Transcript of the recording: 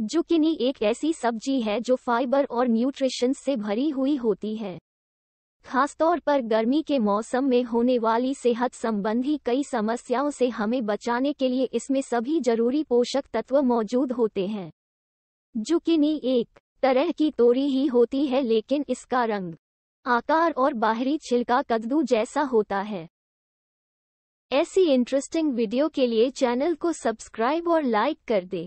zucchini एक ऐसी सब्जी है जो फाइबर और न्यूट्रिशन से भरी हुई होती है खासतौर पर गर्मी के मौसम में होने वाली सेहत संबंधी कई समस्याओं से हमें बचाने के लिए इसमें सभी जरूरी पोषक तत्व मौजूद होते हैं जुकिनी एक तरह की तोरी ही होती है लेकिन इसका रंग आकार और बाहरी छिलका कद्दू जैसा होता है ऐसी इंटरेस्टिंग वीडियो के लिए चैनल को सब्सक्राइब और लाइक कर दें